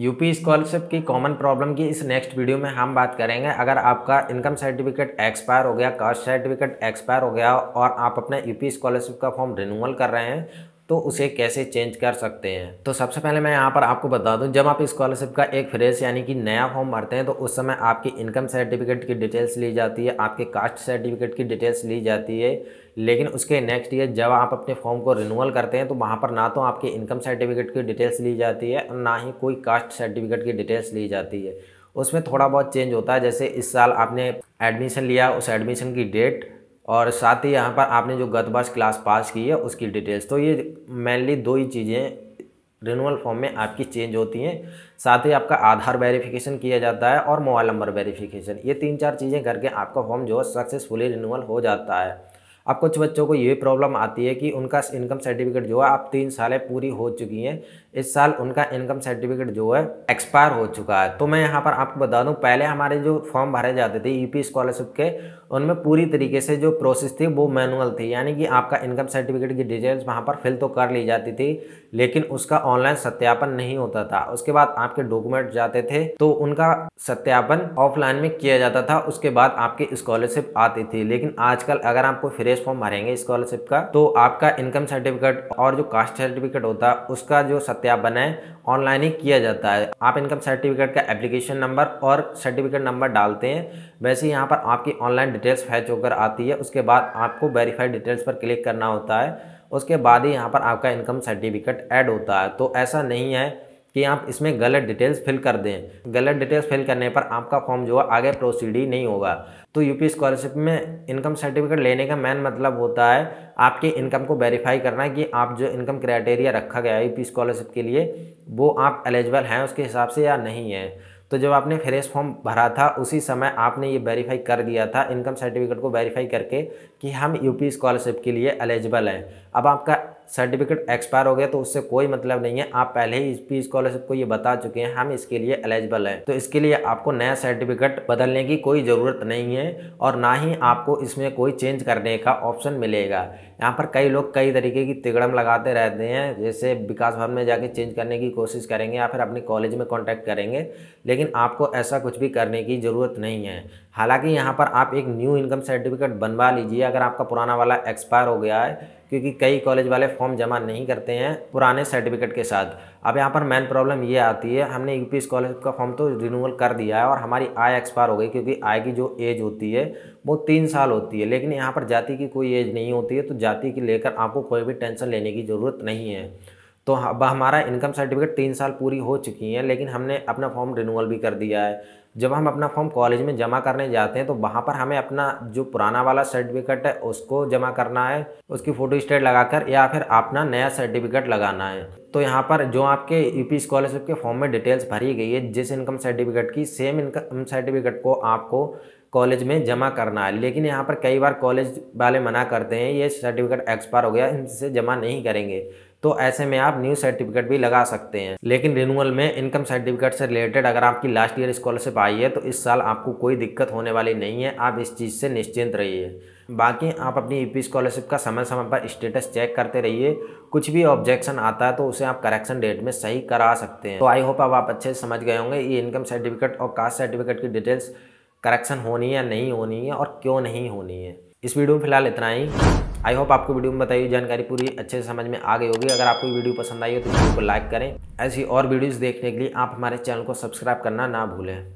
UP scholarship की common problem की इस नेक्स्ट वीडियो में हम बात करेंगे अगर आपका इनकम सर्टिफिकेट एक्सपायर हो गया कास्ट सर्टिफिकेट एक्सपायर हो गया और आप अपने यूपी स्कॉलरशिप का फॉर्म रिन्यूअल कर रहे हैं तो उसे कैसे चेंज कर सकते हैं तो सबसे पहले मैं यहाँ पर आपको बता दूँ जब आप स्कॉलरशिप का एक फ्रेश यानी कि नया फॉर्म भरते हैं तो उस समय आपकी इनकम सर्टिफिकेट की डिटेल्स ली जाती है आपके कास्ट सर्टिफिकेट की डिटेल्स ली जाती है लेकिन उसके नेक्स्ट ईयर जब आप अपने फॉर्म को रिन्यूअल करते हैं तो वहाँ पर ना तो आपके इनकम सर्टिफिकेट की डिटेल्स ली जाती है और ना ही कोई कास्ट सर्टिफिकेट की डिटेल्स ली जाती है उसमें थोड़ा बहुत चेंज होता है जैसे इस साल आपने एडमिशन लिया उस एडमिशन की डेट और साथ ही यहाँ पर आपने जो गत वर्ष क्लास पास की है उसकी डिटेल्स तो ये मेनली दो ही चीज़ें रिनूअल फॉर्म में आपकी चेंज होती हैं साथ ही आपका आधार वेरिफिकेशन किया जाता है और मोबाइल नंबर वेरिफिकेशन ये तीन चार चीज़ें करके आपका फॉर्म जो है सक्सेसफुली रिनूअल हो जाता है अब कुछ बच्चों को ये प्रॉब्लम आती है कि उनका इनकम सर्टिफिकेट जो है अब तीन सालें पूरी हो चुकी हैं इस साल उनका इनकम सर्टिफिकेट जो है एक्सपायर हो चुका है तो मैं यहाँ पर आपको बता दूँ पहले हमारे जो फॉर्म भरे जाते थे यूपी e स्कॉलरशिप के उनमें पूरी तरीके से जो प्रोसेस थी वो मैनुअल थी यानी कि आपका इनकम सर्टिफिकेट की डिटेल्स वहाँ पर फिल तो कर ली जाती थी लेकिन उसका ऑनलाइन सत्यापन नहीं होता था उसके बाद आपके डॉक्यूमेंट जाते थे तो उनका सत्यापन ऑफलाइन में किया जाता था उसके बाद आपकी स्कॉलरशिप आती थी लेकिन आजकल अगर आपको फ्रेश टेस्ट फॉर्म भरेंगे स्कॉलरशिप का तो आपका इनकम सर्टिफिकेट और जो कास्ट सर्टिफिकेट होता है उसका जो सत्यापन है ऑनलाइन ही किया जाता है आप इनकम सर्टिफिकेट का एप्लीकेशन नंबर और सर्टिफिकेट नंबर डालते हैं वैसे ही यहाँ पर आपकी ऑनलाइन डिटेल्स फैच होकर आती है उसके बाद आपको वेरीफाइड डिटेल्स पर क्लिक करना होता है उसके बाद ही यहाँ पर आपका इनकम सर्टिफिकेट ऐड होता है तो ऐसा नहीं है कि आप इसमें गलत डिटेल्स फिल कर दें गलत डिटेल्स फिल करने पर आपका फॉर्म जो है आगे प्रोसीड ही नहीं होगा तो यूपी स्कॉलरशिप में इनकम सर्टिफिकेट लेने का मेन मतलब होता है आपकी इनकम को वेरीफाई करना है कि आप जो इनकम क्राइटेरिया रखा गया है यूपी स्कॉलरशिप के लिए वो आप एलिजिबल हैं उसके हिसाब से या नहीं है तो जब आपने फ्रेश फॉर्म भरा था उसी समय आपने ये वेरीफाई कर दिया था इनकम सर्टिफिकेट को वेरीफाई करके कि हम यूपी स्कॉलरशिप के लिए एलिजिबल हैं अब आपका सर्टिफिकेट एक्सपायर हो गया तो उससे कोई मतलब नहीं है आप पहले ही इसपी स्कॉलरशिप को ये बता चुके हैं हम इसके लिए एलिजिबल हैं तो इसके लिए आपको नया सर्टिफिकेट बदलने की कोई ज़रूरत नहीं है और ना ही आपको इसमें कोई चेंज करने का ऑप्शन मिलेगा यहाँ पर कई लोग कई तरीके की तिगड़म लगाते रहते हैं जैसे विकास भवन में जाके चेंज करने की कोशिश करेंगे या फिर अपने कॉलेज में कॉन्टैक्ट करेंगे लेकिन आपको ऐसा कुछ भी करने की ज़रूरत नहीं है हालांकि यहाँ पर आप एक न्यू इनकम सर्टिफिकेट बनवा लीजिए अगर आपका पुराना वाला एक्सपायर हो गया है क्योंकि कई कॉलेज वाले फॉर्म जमा नहीं करते हैं पुराने सर्टिफिकेट के साथ अब यहाँ पर मेन प्रॉब्लम ये आती है हमने यू कॉलेज का फॉर्म तो रिन्यूअल कर दिया है और हमारी आय एक्सपायर हो गई क्योंकि आय की जो एज होती है वो तीन साल होती है लेकिन यहाँ पर जाति की कोई एज नहीं होती है तो जाति की लेकर आपको कोई भी टेंशन लेने की ज़रूरत नहीं है तो हमारा इनकम सर्टिफिकेट तीन साल पूरी हो चुकी है लेकिन हमने अपना फॉर्म रिन्यूअल भी कर दिया है जब हम अपना फॉर्म कॉलेज में जमा करने जाते हैं तो वहाँ पर हमें अपना जो पुराना वाला सर्टिफिकेट है उसको जमा करना है उसकी फ़ोटो स्टेट लगाकर या फिर अपना नया सर्टिफिकेट लगाना है तो यहाँ पर जो आपके यूपी स्कॉलरशिप के फॉर्म में डिटेल्स भरी गई है जिस इनकम सर्टिफिकेट की सेम इनकम सर्टिफिकेट को आपको कॉलेज में जमा करना है लेकिन यहाँ पर कई बार कॉलेज वाले मना करते हैं ये सर्टिफिकेट एक्सपायर हो गया इनसे जमा नहीं करेंगे तो ऐसे में आप न्यू सर्टिफिकेट भी लगा सकते हैं लेकिन रिन्यूअल में इनकम सर्टिफिकेट से रिलेटेड अगर आपकी लास्ट ईयर स्कॉलरशिप आई है तो इस साल आपको कोई दिक्कत होने वाली नहीं है आप इस चीज़ से निश्चिंत रहिए बाकी आप अपनी यूपी e स्कॉलरशिप का समय समय पर स्टेटस चेक करते रहिए कुछ भी ऑब्जेक्शन आता है तो उसे आप करेक्शन डेट में सही करा सकते हैं तो आई होप अब आप अच्छे से समझ गए होंगे ये इनकम सर्टिफिकेट और कास्ट सर्टिफिकेट की डिटेल्स करेक्शन होनी है नहीं होनी है और क्यों नहीं होनी है इस वीडियो में फिलहाल इतना ही आई होप आपको वीडियो में बताइए जानकारी पूरी अच्छे से समझ में आ गई होगी अगर आपको वीडियो पसंद आई हो तो वीडियो को लाइक करें ऐसी और वीडियोज़ देखने के लिए आप हमारे चैनल को सब्सक्राइब करना ना भूलें